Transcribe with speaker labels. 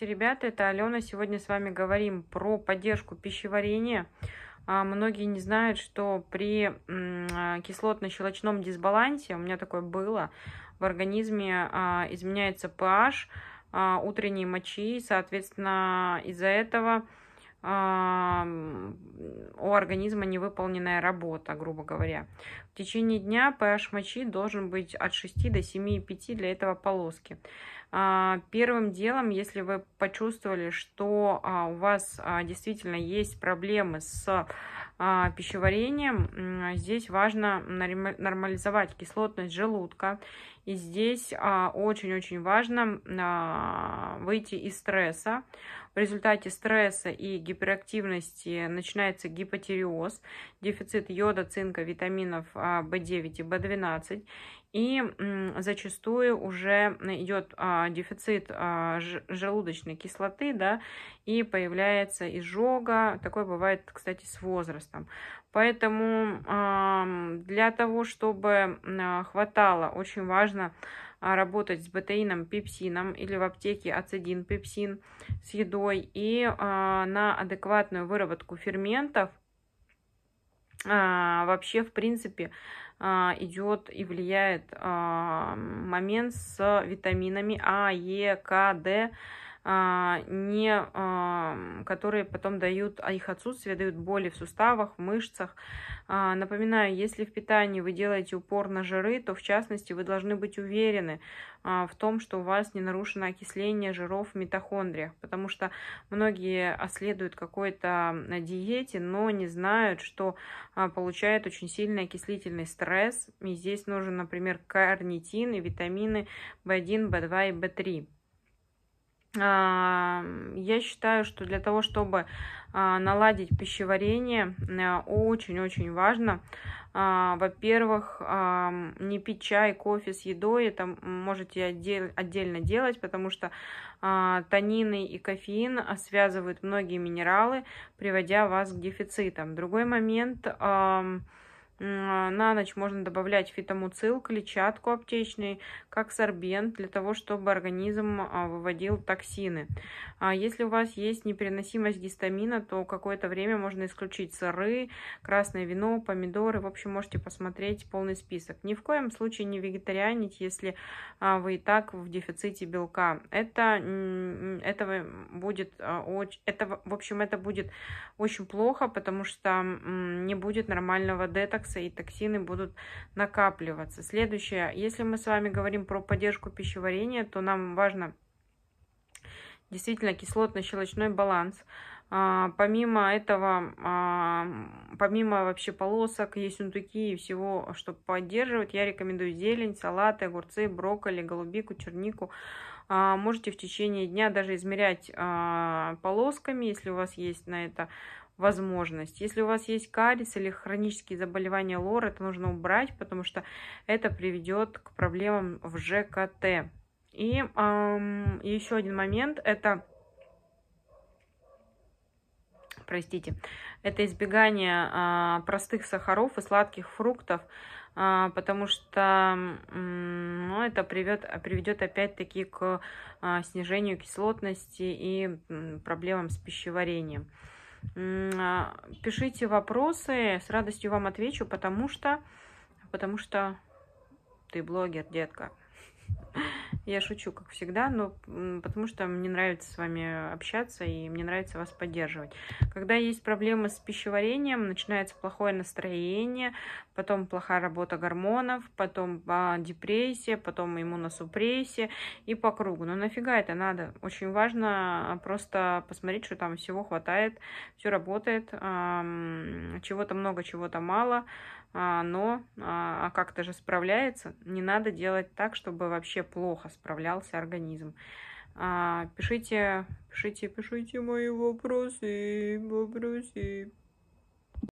Speaker 1: Здравствуйте, ребята, это Алена. Сегодня с вами говорим про поддержку пищеварения. А, многие не знают, что при кислотно-щелочном дисбалансе, у меня такое было, в организме а, изменяется pH а, утренней мочи, соответственно, из-за этого а, у организма невыполненная работа, грубо говоря. В течение дня pH мочи должен быть от 6 до 7,5 для этого полоски. А, первым делом, если вы почувствовали, что а, у вас действительно есть проблемы с пищеварением, здесь важно нормализовать кислотность желудка и здесь а, очень-очень важно а, выйти из стресса. В результате стресса и гиперактивности начинается гипотереоз, дефицит йода, цинка, витаминов а, В9 и В12. И зачастую уже идет дефицит желудочной кислоты, да, и появляется изжога. Такое бывает, кстати, с возрастом. Поэтому для того, чтобы а, хватало, очень важно а, работать с бетаином, пепсином или в аптеке ацидин, пепсин с едой. И а, на адекватную выработку ферментов вообще, в принципе, идет и влияет момент с витаминами А, Е, К, Д, а, не, а, которые потом дают, а их отсутствие дают боли в суставах, в мышцах. А, напоминаю, если в питании вы делаете упор на жиры, то в частности вы должны быть уверены в том, что у вас не нарушено окисление жиров в митохондриях, потому что многие следуют какой-то диете, но не знают, что получают очень сильный окислительный стресс, и здесь нужен, например, карнитин и витамины B1, B2 и B3. А, я считаю, что для того, чтобы а, наладить пищеварение, э, очень-очень важно, а, во-первых, не пить чай, кофе с едой, это можете отдельно делать, потому что танины и кофеин связывают многие минералы, приводя вас к дефицитам. Другой момент – на ночь можно добавлять фитомуцил, клетчатку аптечный, как сорбент, для того, чтобы организм а, выводил токсины. А если у вас есть непереносимость гистамина, то какое-то время можно исключить сыры, красное вино, помидоры. В общем, можете посмотреть полный список. Ни в коем случае не вегетарианить, если а, вы и так в дефиците белка. Это, этого будет, это, в общем, это будет очень плохо, потому что не будет нормального детокса комплекса и токсины будут накапливаться. Следующее, если мы с вами говорим про поддержку пищеварения, то нам важно действительно кислотно-щелочной баланс. А, помимо этого, а, помимо вообще полосок, есть сунтуки и всего, чтобы поддерживать, я рекомендую зелень, салаты, огурцы, брокколи, голубику, чернику, а, можете в течение дня даже измерять а, полосками, если у вас есть на это возможность. Если у вас есть кариес или хронические заболевания лор, это нужно убрать, потому что это приведет к проблемам в ЖКТ. И эм, еще один момент, это простите, это избегание э, простых сахаров и сладких фруктов, а, потому что ну, это приведет, приведет опять-таки к а, снижению кислотности и проблемам с пищеварением. А, пишите вопросы, с радостью вам отвечу, потому что, потому что ты блогер, детка. Я шучу, как всегда, но потому что мне нравится с вами общаться и мне нравится вас поддерживать. Когда есть проблемы с пищеварением, начинается плохое настроение, потом плохая работа гормонов, потом а, депрессия, потом иммуносупрессия и по кругу. Но ну, нафига это надо? Очень важно а, просто посмотреть, что там всего хватает, все работает, а, чего-то много, чего-то мало но а как-то же справляется. Не надо делать так, чтобы вообще плохо справлялся организм. А, пишите, пишите, пишите мои вопросы, вопросы.